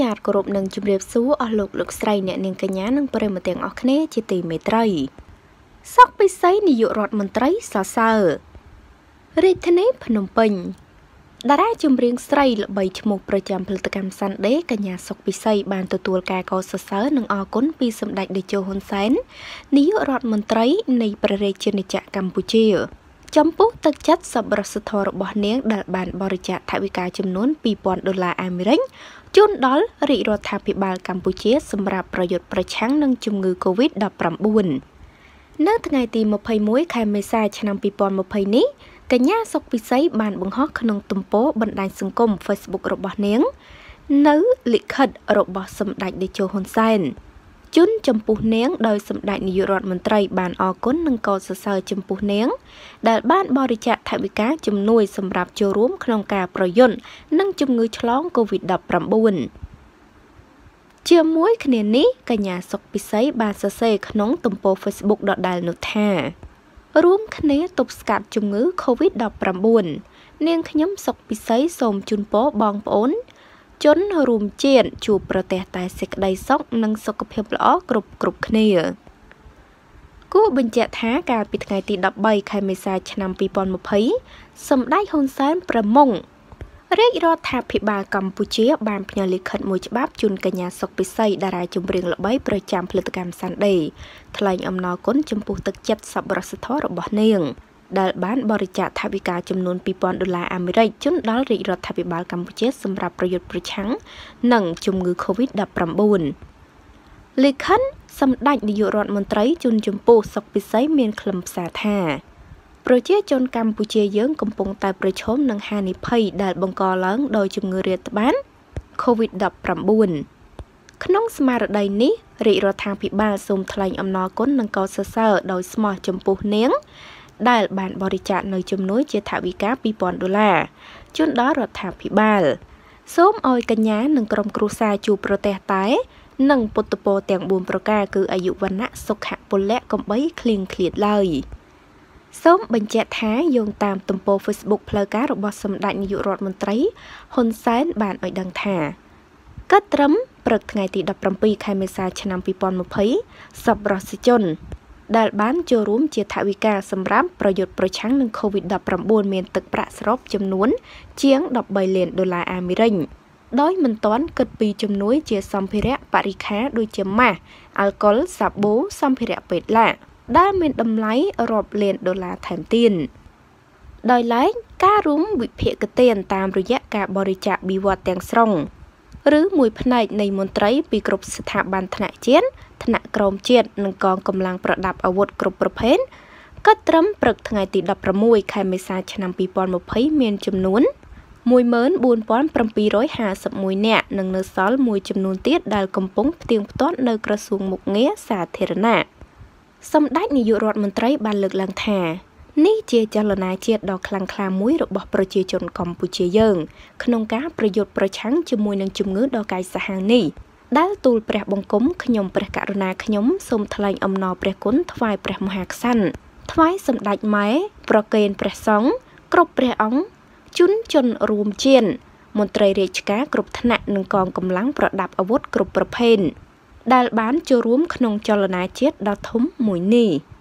ញាតគោរពនឹងជម្រាបសួរអស់លោកលោកស្រីអ្នកនាងកញ្ញានិងប្រិមត្តទាំងអស់គ្នាជាទីមេត្រីសកពិសីនាយករដ្ឋមន្ត្រីសរសើររាជធានីភ្នំពេញតារាចម្រៀងស្រី ល្បីឈ្មោះប្រចាំផលិតកម្ម Sunday កញ្ញាសុកពិសី បានទទួលការកោតសរសើរនិងអរគុណពីសម្ដេចតេជោហ៊ុនសែននាយករដ្ឋមន្ត្រីនៃព្រះរាជាណាចក្រកម្ពុជា។ចំពោះទឹកចិត្តសប្បុរសធម៌របស់នាងដែលបានបរិច្ចាគថវិកាចំនួន2000ដុល្លារអាមេរិកជូនដល់រាជរដ្ឋាភិបាលកម្ពុជាសម្រាប់ប្រយុទ្ធប្រឆាំងនឹងជំងឺ Covid-19 នៅថ្ងៃទី21ខែមេសាឆ្នាំ2020នេះកញ្ញាសុកពិសីបានបង្ហោះក្នុងទំព័របណ្ដាញសង្គម Facebook របស់នាង នៅលិខិតរបស់សម្ដេចតេជោហ៊ុនសែនជូនចំពោះនាងដោយសម្ដេចនាយករដ្ឋមន្ត្រី បានអរគុណនិងកោតសរសើរចំពោះនាង ដែលបានបរិច្ចាគថវិកាជំនួយសម្រាប់ចូលរួមក្នុងការប្រយុទ្ធនឹងជំងឺឆ្លង COVID-19 ជាមួយគ្នានេះកញ្ញាសុកពិសីបានសរសេរក្នុង ទំព័រ Facebook ដដែលនោះថា រួមគ្នាទប់ស្កាត់ជំងឺ COVID-19 នាងខ្ញុំសុកពិសីសូមជូនពរបងប្អូនជនរួមជាតិជួបប្រទះតែសេចក្តីសុខនិង សុខភាពល្អគ្រប់គ្រប់គ្នាគូបញ្ជាក់ថាកាលពីថ្ងៃទី13ខែមេសាឆ្នាំ2020សម្ដេចហ៊ុនសែនប្រមុខរាជរដ្ឋាភិបាលកម្ពុជាបានផ្ញើលិខិតមួយច្បាប់ជូនកញ្ញាសុកពិសីតារាចម្រៀងល្បីប្រចាំផលិតកម្ម Sunday ថ្លែងអំណរគុណចំពោះទឹកចិត្តសប្បុរសធម៌របស់នាង។ដែលបានបរិច្ចាគថវិកាចំនួន2000ដុល្លារអាមេរិកជូនដល់រាជរដ្ឋាភិបាលកម្ពុជាសម្រាប់ប្រយុទ្ធប្រឆាំងនឹងជំងឺ Covid-19 លិខិតសម្ដេចនាយករដ្ឋមន្ត្រីជួនចម្ពោះសុកពិសីមានខ្លឹមសារថាប្រជាជនកម្ពុជាយើង កំពុងតែប្រឈមនឹងហានិភ័យដែលបង្កឡើង ដោយជំងឺរាតត្បាត COVID-19 ក្នុងស្មារតីនេះរាជរដ្ឋាភិបាលសូមថ្លែងអំណរគុណនិងកោតសរសើរដោយស្មោះចំពោះនាងដែលបានបរិច្ចាគនៅចំនួនជាថវិកា2000ដុល្លារជូនដល់រដ្ឋាភិបាល សូមឲ្យកញ្ញានិងក្រុមគ្រួសារជួបប្រទេសតែ និងពុទ្ធពរទាំង4ប្រការ គឺអាយុវណ្ណៈសុខៈពលៈកំបីគ្លៀងឃ្លាតឡើយសូមបញ្ជាក់ថាយោងតាមទំព័រ Facebook ផ្លូវការរបស់សម្ដេចនាយករដ្ឋមន្ត្រីហ៊ុនសែនបានឲ្យដឹងថាកិត្តិកម្មព្រឹកថ្ងៃទី17ខែមេសាឆ្នាំ2020សប្បុរសជនដែលបានចូលរួមជាថវិកាសម្រាប់ប្រយុទ្ធប្រឆាំងនឹង COVID-19 មានទឹកប្រាក់សរុបចំនួន ជាង13លានដុល្លារអាមេរិកដោយមិនទាន់គិតពីជំនួយជាសម្ភារៈបរិខាដូចជាម៉ាស់អាល់កុលសាប៊ូសម្ភារៈពេទ្យឡាដែលមានតម្លៃរាប់លានដុល្លារថែមទៀតដោយឡែកការរួម វិភាគទានតាមរយៈការបរិច្ចាគបៀវត្សទាំងស្រុង ឬមួយផ្នែកនៃមន្ត្រីពីគ្រប់ស្ថាប័នថ្នាក់ជាតិថ្នាក់ក្រមជាតិនិងកងកម្លាំងប្រដាប់អាវុធគ្រប់ប្រភេទកិត្តិត្រឹមព្រឹកថ្ងៃទី16ខែមេសា ឆ្នាំ2020មាន ចំនួន14751នាក់និងនៅសល់មួយចំនួនទៀតដែលកំពុងផ្ទៀងផ្ទាត់នៅក្រសួងមុខងារសាធារណៈសម្ដេចនាយករដ្ឋមន្ត្រីបានលើកឡើងថានេះជាចលនាជាតិដ៏ខ្លាំងក្លាមួយរបស់ប្រជាជនកម្ពុជាយើង ក្នុងការប្រយុទ្ធប្រឆាំងជាមួយនឹងជំងឺដ៏កាចសាហាវនេះ។ដែលទូលព្រះបង្គំខ្ញុំព្រះករុណាខ្ញុំសូមថ្លែងអំណរព្រះគុណថ្វាយព្រះមហាក្សត្រថ្វាយសម្ដេចម៉ែប្រកេនព្រះសង្ឃគ្រប់ព្រះអង្គជុនជនរួមជាតិមន្ត្រីរាជការ គ្រប់ថ្នាក់និងកងកម្លាំងប្រដាប់អាវុធគ្រប់ប្រភេទដែលបានចូលរួមក្នុងចលនាជាតិដ៏ធំមួយនេះ។